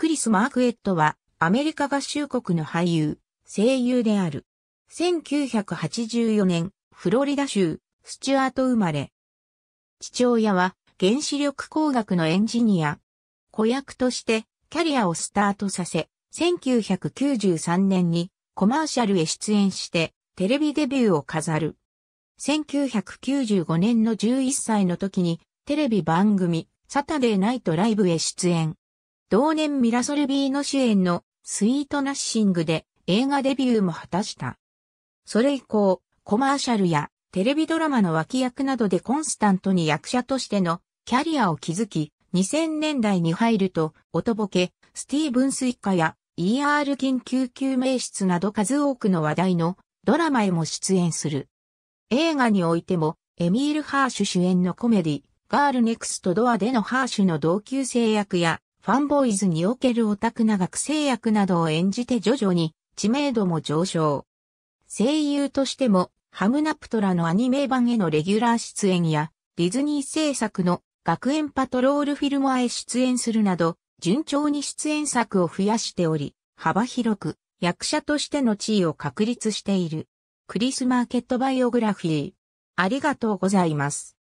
クリス・マークエットは、アメリカ合衆国の俳優、声優である。1984年、フロリダ州、スチュアート生まれ。父親は、原子力工学のエンジニア。子役として、キャリアをスタートさせ、1993年に、コマーシャルへ出演して、テレビデビューを飾る。1995年の11歳の時に、テレビ番組、サタデーナイトライブへ出演。同年ミラソルビーの主演のスイートナッシングで映画デビューも果たした。それ以降、コマーシャルやテレビドラマの脇役などでコンスタントに役者としてのキャリアを築き、2000年代に入ると、とボケ、スティーブンス一家や ER 緊急救命室など数多くの話題のドラマへも出演する。映画においても、エミール・ハーシュ主演のコメディ、ガール・ネクスト・ドアでのハーシュの同級生役や、ファンボーイズにおけるオタクな学生役などを演じて徐々に知名度も上昇。声優としてもハムナプトラのアニメ版へのレギュラー出演やディズニー制作の学園パトロールフィルモアへ出演するなど順調に出演作を増やしており幅広く役者としての地位を確立している。クリスマーケットバイオグラフィー。ありがとうございます。